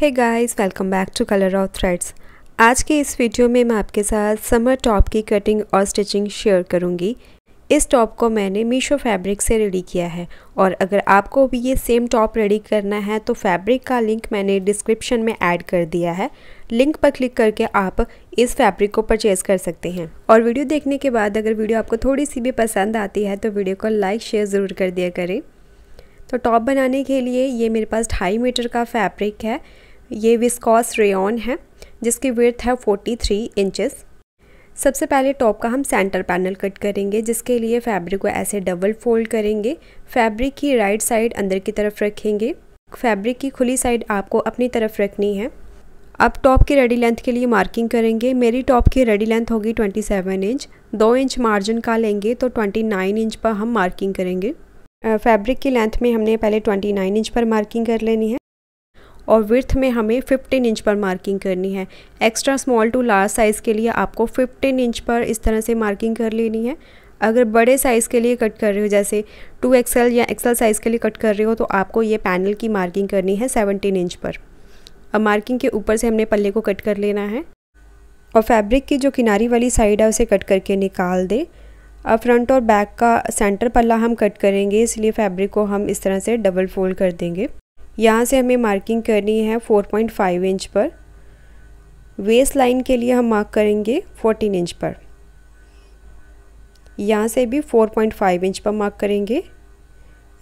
hey guys welcome back to colour of threads आज के इस वीडियो में मैं आपके साथ समर टॉप की कटिंग और स्टिचिंग शेयर करूंगी इस टॉप को मैंने मीशो फैब्रिक से रेडी किया है और अगर आपको भी ये सेम टॉप रेडी करना है तो फैब्रिक का लिंक मैंने डिस्क्रिप्शन में ऐड कर दिया है लिंक पर क्लिक करके आप इस फैब्रिक को परचेज़ कर सकते हैं और वीडियो देखने के बाद अगर वीडियो आपको थोड़ी सी भी पसंद आती है तो वीडियो को लाइक शेयर ज़रूर कर दिया करें तो टॉप बनाने के लिए ये मेरे पास ढाई मीटर का फैब्रिक है ये विस्कॉस रेन है जिसकी विर्थ है 43 इंचज सबसे पहले टॉप का हम सेंटर पैनल कट करेंगे जिसके लिए फैब्रिक को ऐसे डबल फोल्ड करेंगे फैब्रिक की राइट साइड अंदर की तरफ रखेंगे फैब्रिक की खुली साइड आपको अपनी तरफ रखनी है अब टॉप की रेडी लेंथ के लिए मार्किंग करेंगे मेरी टॉप की रेडी लेंथ होगी 27 इंच दो इंच मार्जिन का लेंगे तो 29 इंच पर हम मार्किंग करेंगे फैब्रिक की लेंथ में हमने पहले 29 इंच पर मार्किंग कर लेनी है और विर्थ में हमें 15 इंच पर मार्किंग करनी है extra small to large size के लिए आपको 15 इंच पर इस तरह से मार्किंग कर लेनी है अगर बड़े साइज़ के लिए कट कर रहे हो जैसे टू एक्सएल या एक्सएल साइज़ के लिए कट कर रहे हो तो आपको ये पैनल की मार्किंग करनी है 17 इंच पर अब मार्किंग के ऊपर से हमने पल्ले को कट कर लेना है और फैब्रिक की जो किनारी वाली साइड है उसे कट करके निकाल दें अब फ्रंट और बैक का सेंटर पल्ला हम कट करेंगे इसलिए फैब्रिक को हम इस तरह से डबल फोल्ड कर देंगे यहाँ से हमें मार्किंग करनी है 4.5 इंच पर वेस्ट लाइन के लिए हम मार्क करेंगे 14 इंच पर यहाँ से भी 4.5 इंच पर मार्क करेंगे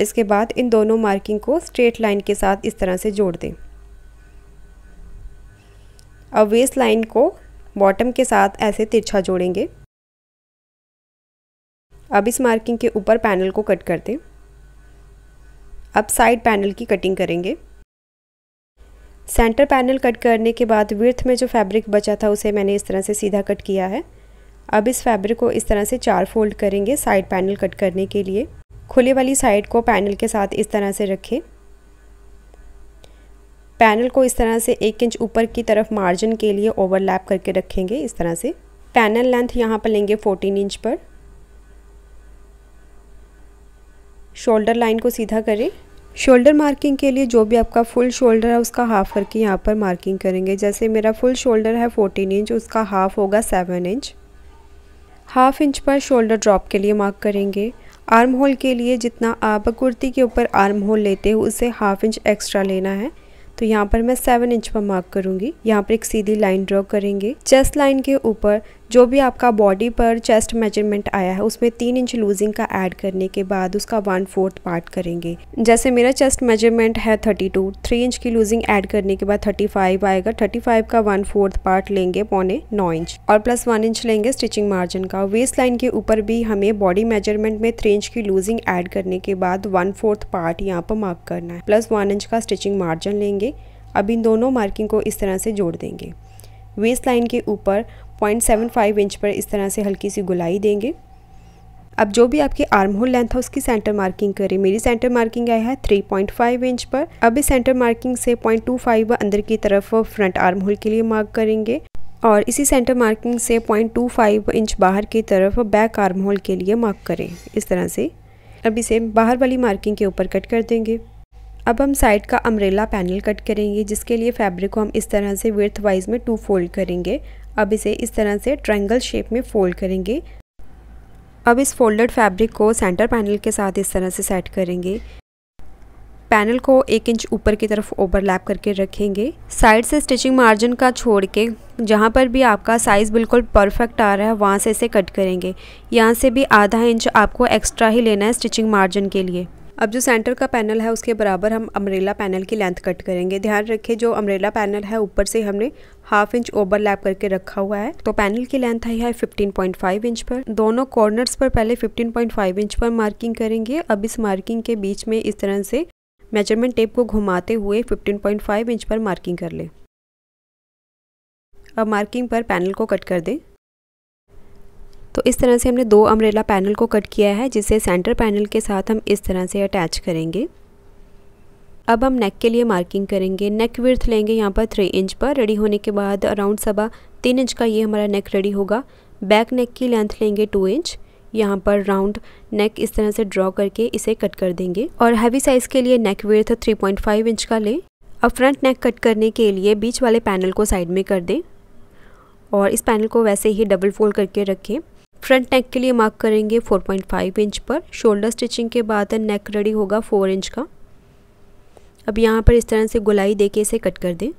इसके बाद इन दोनों मार्किंग को स्ट्रेट लाइन के साथ इस तरह से जोड़ दें अब वेस्ट लाइन को बॉटम के साथ ऐसे तिरछा जोड़ेंगे अब इस मार्किंग के ऊपर पैनल को कट कर दें अब साइड पैनल की कटिंग करेंगे सेंटर पैनल कट करने के बाद विर्थ में जो फैब्रिक बचा था उसे मैंने इस तरह से सीधा कट किया है अब इस फैब्रिक को इस तरह से चार फोल्ड करेंगे साइड पैनल कट करने के लिए खुले वाली साइड को पैनल के साथ इस तरह से रखें पैनल को इस तरह से एक इंच ऊपर की तरफ मार्जिन के लिए ओवरलैप करके रखेंगे इस तरह से पैनल लेंथ यहाँ पर लेंगे 14 इंच पर शोल्डर लाइन को सीधा करें शोल्डर मार्किंग के लिए जो भी आपका फुल शोल्डर है उसका हाफ करके यहाँ पर मार्किंग करेंगे जैसे मेरा फुल शोल्डर है 14 इंच उसका हाफ होगा 7 इंच हाफ इंच पर शोल्डर ड्रॉप के लिए मार्क करेंगे आर्म होल के लिए जितना आप कुर्ती के ऊपर आर्म होल लेते हो उसे हाफ इंच एक्स्ट्रा लेना है तो यहाँ पर मैं सेवन इंच पर मार्क करूँगी यहाँ पर एक सीधी लाइन ड्रॉ करेंगे चेस्ट लाइन के ऊपर जो भी आपका बॉडी पर चेस्ट मेजरमेंट आया है उसमें तीन इंच लूजिंग का ऐड करने के बाद उसका वन फोर्थ पार्ट करेंगे जैसे मेरा चेस्ट मेजरमेंट है थर्टी टू थ्री इंच की लूजिंग ऐड करने के बाद थर्टी फाइव आएगा थर्टी फाइव का वन फोर्थ पार्ट लेंगे पौने नौ इंच और प्लस वन इंच लेंगे स्टिचिंग मार्जिन का वेस्ट लाइन के ऊपर भी हमें बॉडी मेजरमेंट में थ्री इंच की लूजिंग ऐड करने के बाद वन फोर्थ पार्ट यहाँ पर मार्क करना है प्लस वन इंच का स्टिचिंग मार्जिन लेंगे अब इन दोनों मार्किंग को इस तरह से जोड़ देंगे वेस्ट लाइन के ऊपर 0.75 इंच पर इस तरह से हल्की सी गुलाई देंगे अब जो भी आपकी आर्म होल लेंथ है उसकी सेंटर मार्किंग करें मेरी सेंटर मार्किंग आया है 3.5 इंच पर अब इस सेंटर मार्किंग से 0.25 अंदर की तरफ फ्रंट आर्म होल के लिए मार्क करेंगे और इसी सेंटर मार्किंग से 0.25 इंच बाहर की तरफ बैक आर्म होल के लिए मार्क करें इस तरह से अब इसे बाहर वाली मार्किंग के ऊपर कट कर देंगे अब हम साइड का अम्ब्रेला पैनल कट करेंगे जिसके लिए फैब्रिक को हम इस तरह से विर्थ वाइज में टू फोल्ड करेंगे अब इसे इस तरह से ट्रायंगल शेप में फोल्ड करेंगे अब इस फोल्डेड फैब्रिक को सेंटर पैनल के साथ इस तरह से सेट करेंगे पैनल को एक इंच ऊपर की तरफ ओवरलैप करके रखेंगे साइड से स्टिचिंग मार्जिन का छोड़ के जहाँ पर भी आपका साइज़ बिल्कुल परफेक्ट आ रहा है वहाँ से इसे कट करेंगे यहाँ से भी आधा इंच आपको एक्स्ट्रा ही लेना है स्टिचिंग मार्जिन के लिए अब जो सेंटर का पैनल है उसके बराबर हम अम्ब्रेला पैनल की लेंथ कट करेंगे ध्यान रखें जो अम्ब्रेला पैनल है ऊपर से हमने हाफ इंच ओवरलैप करके रखा हुआ है तो पैनल की लेंथ आई है 15.5 इंच पर दोनों कॉर्नर्स पर पहले 15.5 इंच पर मार्किंग करेंगे अब इस मार्किंग के बीच में इस तरह से मेजरमेंट टेप को घुमाते हुए फाइव इंच पर मार्किंग कर लें अब मार्किंग पर पैनल को कट कर दें तो इस तरह से हमने दो अम्ब्रेला पैनल को कट किया है जिसे सेंटर पैनल के साथ हम इस तरह से अटैच करेंगे अब हम नेक के लिए मार्किंग करेंगे नेक विर्थ लेंगे यहाँ पर थ्री इंच पर रेडी होने के बाद अराउंड सवा तीन इंच का ये हमारा नेक रेडी होगा बैक नेक की लेंथ लेंगे टू इंच यहाँ पर राउंड नेक इस तरह से ड्रॉ करके इसे कट कर देंगे और हैवी साइज़ के लिए नेक पॉइंट 3.5 इंच का लें अब फ्रंट नेक कट करने के लिए बीच वाले पैनल को साइड में कर दें और इस पैनल को वैसे ही डबल फोल्ड करके रखें फ्रंट नेक के लिए मार्क करेंगे 4.5 इंच पर शोल्डर स्टिचिंग के बाद नेक रेडी होगा 4 इंच का अब यहाँ पर इस तरह से गुलाई देके इसे कट कर दें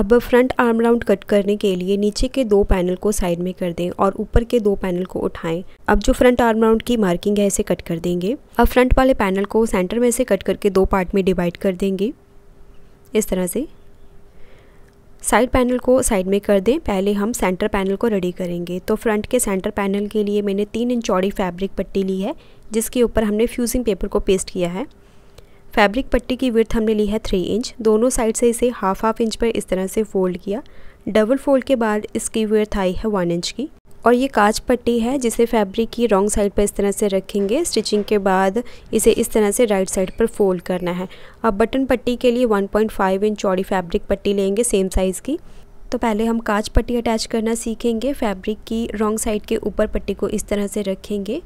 अब फ्रंट आर्म राउंड कट करने के लिए नीचे के दो पैनल को साइड में कर दें और ऊपर के दो पैनल को उठाएं अब जो फ्रंट आर्म राउंड की मार्किंग है इसे कट कर देंगे अब फ्रंट वाले पैनल को सेंटर में से कट करके दो पार्ट में डिवाइड कर देंगे इस तरह से साइड पैनल को साइड में कर दें पहले हम सेंटर पैनल को रेडी करेंगे तो फ्रंट के सेंटर पैनल के लिए मैंने तीन इंच चौड़ी फैब्रिक पट्टी ली है जिसके ऊपर हमने फ्यूजिंग पेपर को पेस्ट किया है फैब्रिक पट्टी की विर्थ हमने ली है थ्री इंच दोनों साइड से इसे हाफ हाफ इंच पर इस तरह से फोल्ड किया डबल फोल्ड के बाद इसकी विर्थ आई है वन इंच की और ये काज पट्टी है जिसे फैब्रिक की रॉन्ग साइड पर इस तरह से रखेंगे स्टिचिंग के बाद इसे इस तरह से राइट साइड पर फोल्ड करना है अब बटन पट्टी के लिए 1.5 इंच चौड़ी फैब्रिक पट्टी लेंगे सेम साइज़ की तो पहले हम काज पट्टी अटैच करना सीखेंगे फैब्रिक की रॉन्ग साइड के ऊपर पट्टी को इस तरह से रखेंगे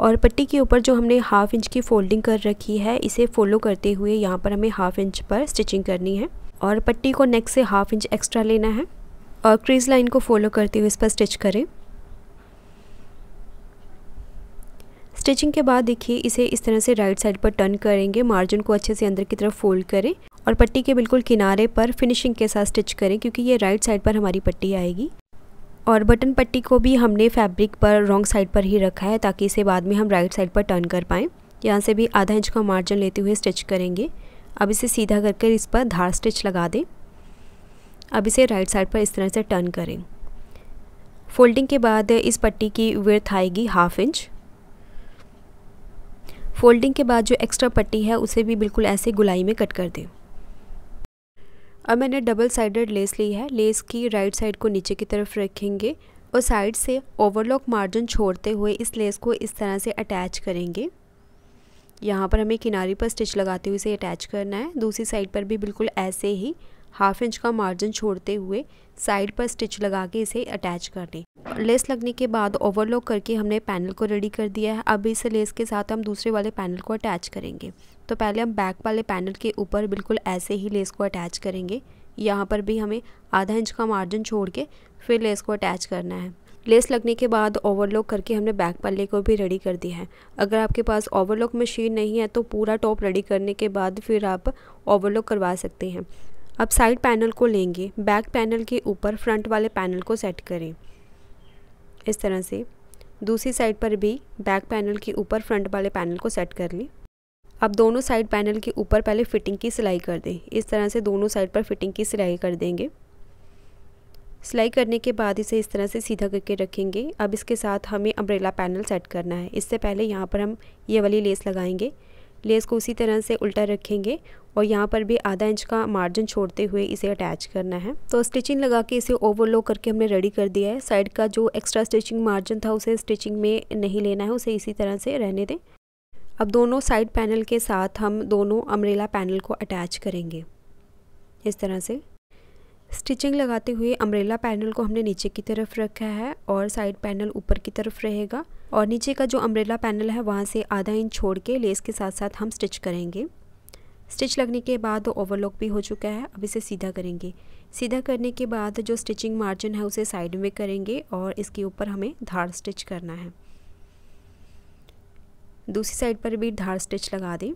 और पट्टी के ऊपर जो हमने हाफ इंच की फोल्डिंग कर रखी है इसे फॉलो करते हुए यहाँ पर हमें हाफ इंच पर स्टिचिंग करनी है और पट्टी को नेक से हाफ इंच एक्स्ट्रा लेना है और क्रीज लाइन को फॉलो करते हुए इस पर स्टिच करें स्टिचिंग के बाद देखिए इसे इस तरह से राइट साइड पर टर्न करेंगे मार्जिन को अच्छे से अंदर की तरफ फोल्ड करें और पट्टी के बिल्कुल किनारे पर फिनिशिंग के साथ स्टिच करें क्योंकि ये राइट साइड पर हमारी पट्टी आएगी और बटन पट्टी को भी हमने फैब्रिक पर रॉन्ग साइड पर ही रखा है ताकि इसे बाद में हम राइट साइड पर टर्न कर पाएँ यहाँ से भी आधा इंच का मार्जिन लेते हुए स्टिच करेंगे अब इसे सीधा करके इस पर धार स्टिच लगा दें अब इसे राइट साइड पर इस तरह से टर्न करें फोल्डिंग के बाद इस पट्टी की वर्थ आएगी हाफ इंच फोल्डिंग के बाद जो एक्स्ट्रा पट्टी है उसे भी बिल्कुल ऐसे गुलाई में कट कर दें अब मैंने डबल साइडेड लेस ली है लेस की राइट साइड को नीचे की तरफ रखेंगे और साइड से ओवरलॉक मार्जिन छोड़ते हुए इस लेस को इस तरह से अटैच करेंगे यहाँ पर हमें किनारी पर स्टिच लगाते हुए इसे अटैच करना है दूसरी साइड पर भी बिल्कुल ऐसे ही हाफ इंच का मार्जिन छोड़ते हुए साइड पर स्टिच लगा के इसे अटैच कर दें लेस लगने के बाद ओवरलॉक करके हमने पैनल को रेडी कर दिया है अब इस लेस के साथ हम दूसरे वाले पैनल को अटैच करेंगे तो पहले हम बैक वाले पैनल के ऊपर बिल्कुल ऐसे ही लेस को अटैच करेंगे यहाँ पर भी हमें आधा इंच का मार्जिन छोड़ के फिर लेस को अटैच करना है लेस लगने के बाद ओवरलॉक करके हमने बैक पल्ले को भी रेडी कर दिया है अगर आपके पास ओवरलॉक मशीन नहीं है तो पूरा टॉप रेडी करने के बाद फिर आप ओवरलॉक करवा सकते हैं अब साइड पैनल को लेंगे बैक पैनल के ऊपर फ्रंट वाले पैनल को सेट करें इस तरह से दूसरी साइड पर भी बैक पैनल के ऊपर फ्रंट वाले पैनल को सेट कर लें अब दोनों साइड पैनल के ऊपर पहले फिटिंग की सिलाई कर दें इस तरह से दोनों साइड पर फिटिंग की सिलाई कर देंगे सिलाई करने के बाद इसे इस तरह से सीधा करके रखेंगे अब इसके साथ हमें अम्ब्रेला पैनल सेट करना है इससे पहले यहाँ पर हम ये वाली लेस लगाएंगे लेस को उसी तरह से उल्टा रखेंगे और यहाँ पर भी आधा इंच का मार्जिन छोड़ते हुए इसे अटैच करना है तो स्टिचिंग लगा के इसे ओवरलो करके हमने रेडी कर दिया है साइड का जो एक्स्ट्रा स्टिचिंग मार्जिन था उसे स्टिचिंग में नहीं लेना है उसे इसी तरह से रहने दें अब दोनों साइड पैनल के साथ हम दोनों अमरेला पैनल को अटैच करेंगे इस तरह से स्टिचिंग लगाते हुए अम्ब्रेला पैनल को हमने नीचे की तरफ रखा है और साइड पैनल ऊपर की तरफ रहेगा और नीचे का जो अम्ब्रेला पैनल है वहाँ से आधा इंच छोड़ के लेस के साथ साथ हम स्टिच करेंगे स्टिच लगने के बाद ओवरलॉक भी हो चुका है अब इसे सीधा करेंगे सीधा करने के बाद जो स्टिचिंग मार्जिन है उसे साइड में करेंगे और इसके ऊपर हमें धार स्टिच करना है दूसरी साइड पर भी धार स्टिच लगा दें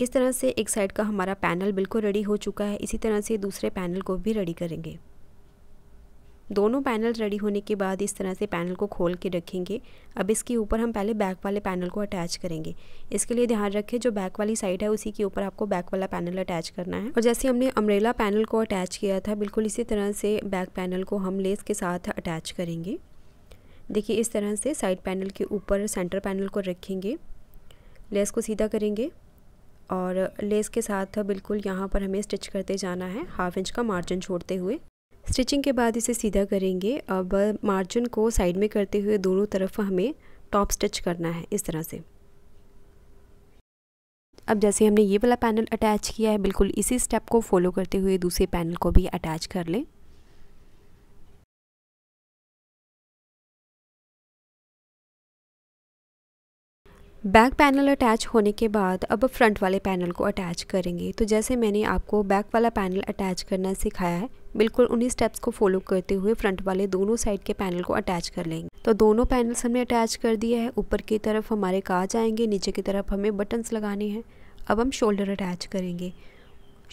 इस तरह से एक साइड का हमारा पैनल बिल्कुल रेडी हो चुका है इसी तरह से दूसरे पैनल को भी रेडी करेंगे दोनों पैनल रेडी होने के बाद इस तरह से पैनल को खोल के रखेंगे अब इसके ऊपर हम पहले बैक वाले पैनल को अटैच करेंगे इसके लिए ध्यान रखें जो बैक वाली साइड है उसी के ऊपर आपको बैक वाला पैनल अटैच करना है और जैसे हमने अमरेला पैनल को अटैच किया था बिल्कुल इसी तरह से बैक पैनल को हम लेस के साथ अटैच करेंगे देखिए इस तरह से साइड पैनल के ऊपर सेंटर पैनल को रखेंगे लेस को सीधा करेंगे और लेस के साथ बिल्कुल यहाँ पर हमें स्टिच करते जाना है हाफ इंच का मार्जिन छोड़ते हुए स्टिचिंग के बाद इसे सीधा करेंगे अब मार्जिन को साइड में करते हुए दोनों तरफ हमें टॉप स्टिच करना है इस तरह से अब जैसे हमने ये वाला पैनल अटैच किया है बिल्कुल इसी स्टेप को फॉलो करते हुए दूसरे पैनल को भी अटैच कर लें बैक पैनल अटैच होने के बाद अब फ्रंट वाले पैनल को अटैच करेंगे तो जैसे मैंने आपको बैक वाला पैनल अटैच करना सिखाया है बिल्कुल उन्हीं स्टेप्स को फॉलो करते हुए फ्रंट वाले दोनों साइड के पैनल को अटैच कर लेंगे तो दोनों पैनल्स हमने अटैच कर दिया है ऊपर की तरफ हमारे काज आएंगे नीचे की तरफ हमें बटन्स लगाने हैं अब हम शोल्डर अटैच करेंगे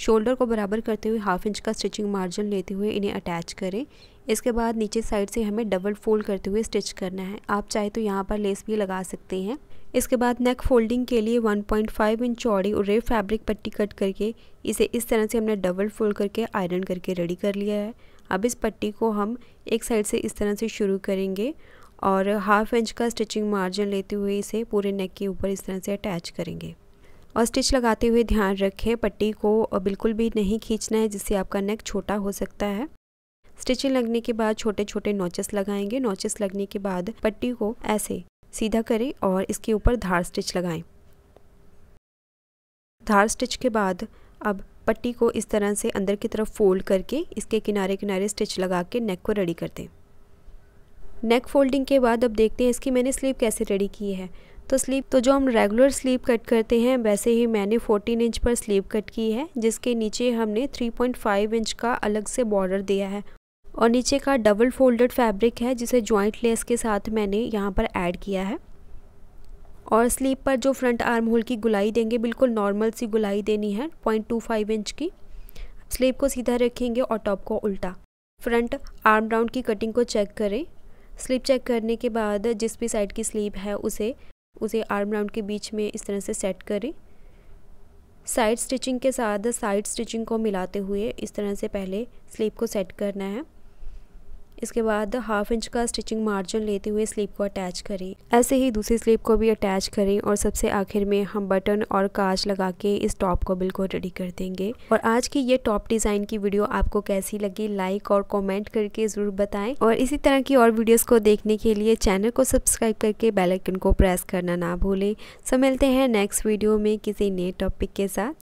शोल्डर को बराबर करते हुए हाफ इंच का स्टिचिंग मार्जिन लेते हुए इन्हें अटैच करें इसके बाद नीचे साइड से हमें डबल फोल्ड करते हुए स्टिच करना है आप चाहे तो यहाँ पर लेस भी लगा सकते हैं इसके बाद नेक फोल्डिंग के लिए 1.5 इंच चौड़ी और रे फैब्रिक पट्टी कट करके इसे इस तरह से हमने डबल फोल्ड करके आयरन करके रेडी कर लिया है अब इस पट्टी को हम एक साइड से इस तरह से शुरू करेंगे और हाफ इंच का स्टिचिंग मार्जिन लेते हुए इसे पूरे नेक के ऊपर इस तरह से अटैच करेंगे और स्टिच लगाते हुए ध्यान रखें पट्टी को बिल्कुल भी नहीं खींचना है जिससे आपका नेक छोटा हो सकता है स्टिचिंग लगने के बाद छोटे छोटे नोचेस लगाएंगे नोचेस लगने के बाद पट्टी को ऐसे सीधा करें और इसके ऊपर धार स्टिच लगाएं धार स्टिच के बाद अब पट्टी को इस तरह से अंदर की तरफ फोल्ड करके इसके किनारे किनारे स्टिच लगा के नेक को रेडी कर दें नेक फोल्डिंग के बाद अब देखते हैं इसकी मैंने स्लीव कैसे रेडी की है तो स्लीव तो जो हम रेगुलर स्लीव कट करते हैं वैसे ही मैंने 14 इंच पर स्लीव कट की है जिसके नीचे हमने 3.5 इंच का अलग से बॉर्डर दिया है और नीचे का डबल फोल्डेड फैब्रिक है जिसे ज्वाइंट लेस के साथ मैंने यहाँ पर ऐड किया है और स्लीप पर जो फ्रंट आर्म होल की गुलाई देंगे बिल्कुल नॉर्मल सी गुलाई देनी है पॉइंट टू फाइव इंच की स्लीप को सीधा रखेंगे और टॉप को उल्टा फ्रंट आर्म राउंड की कटिंग को चेक करें स्लीप चेक करने के बाद जिस भी साइड की स्लीप है उसे उसे आर्म राउंड के बीच में इस तरह से सेट करें साइड स्टिचिंग के साथ साइड स्टिचिंग को मिलाते हुए इस तरह से पहले स्लीप को सेट करना है इसके बाद हाफ इंच का स्टिचिंग मार्जिन लेते हुए स्लीव को अटैच करें ऐसे ही दूसरी स्लीप को भी अटैच करें और सबसे आखिर में हम बटन और काज लगा के इस टॉप को बिल्कुल रेडी कर देंगे और आज की ये टॉप डिज़ाइन की वीडियो आपको कैसी लगी लाइक और कॉमेंट करके ज़रूर बताएं और इसी तरह की और वीडियोज़ को देखने के लिए चैनल को सब्सक्राइब करके बेलाइकन को प्रेस करना ना भूलें सब तो मिलते हैं नेक्स्ट वीडियो में किसी नए टॉपिक के साथ